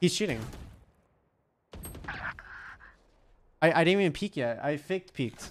He's shooting. I, I didn't even peek yet. I faked peeked.